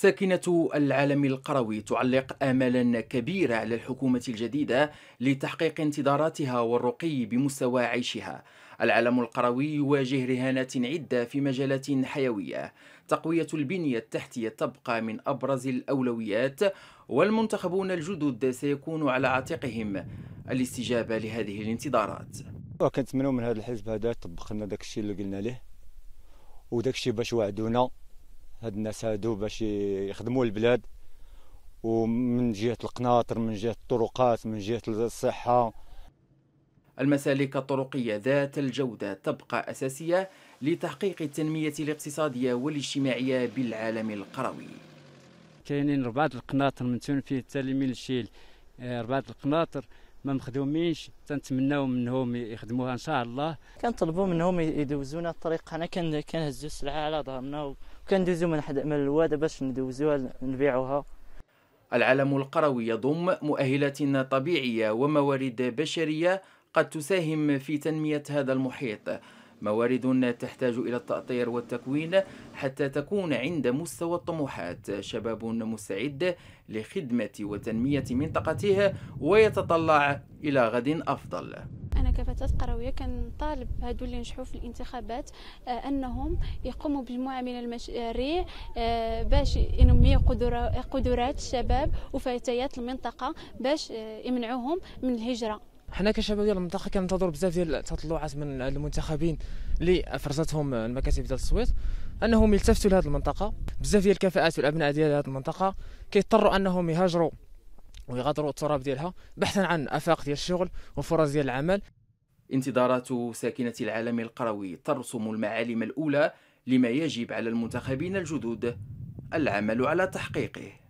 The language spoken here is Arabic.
ساكنة العالم القروي تعلق آمالا كبيرة على الحكومة الجديدة لتحقيق انتظاراتها والرقي بمستوى عيشها العالم القروي يواجه رهانات عدة في مجالات حيوية تقوية البنية التحتية تبقى من أبرز الأولويات والمنتخبون الجدد سيكون على عاتقهم الاستجابة لهذه الانتظارات كنتمنوا من هذا الحزب هذا يطبق لنا الشيء اللي قلنا له وداك الشيء باش وعدونا هاد الناس هادو باش يخدموا البلاد ومن جهة القناطر من جهة الطرقات من جهة الصحة المسالك الطرقية ذات الجودة تبقى أساسية لتحقيق التنمية الاقتصادية والاجتماعية بالعالم القروي كاينين ربعات القناطر من تون فيه التالي من الشيل آه، ربعة القناطر ما مخدومينش تنتمناو منهم يخدموها ان شاء الله كنطلبوا منهم يدوزونا الطريق انا كنهزو السلعه على ظهرنا وكندوزو من حد من الواد باش ندوزوها نبيعوها العلم القروي يضم مؤهلات طبيعيه وموارد بشريه قد تساهم في تنميه هذا المحيط موارد تحتاج إلى التأطير والتكوين حتى تكون عند مستوى الطموحات شباب مستعد لخدمة وتنمية منطقته ويتطلع إلى غد أفضل انا كفتاه قرويه كنطالب هادو اللي نجحوا في الانتخابات آه، انهم يقوموا بالمعامله المشاريع آه، باش ينميوا قدرات الشباب وفتيات المنطقه باش آه، يمنعوهم من الهجره حنا كشباب ديال المنطقه كننتظروا بزاف ديال التطلعات من المنتخبين اللي فرزتهم المكاتب ديال التصويت انهم يلتفتوا لهذه المنطقه بزاف ديال الكفاءات والابناء ديال هذه المنطقه كيضطروا انهم يهاجروا ويغادروا التراب ديالها بحثا عن افاق ديال الشغل وفرص ديال العمل انتظارات ساكنه العالم القروي ترسم المعالم الاولى لما يجب على المنتخبين الجدد العمل على تحقيقه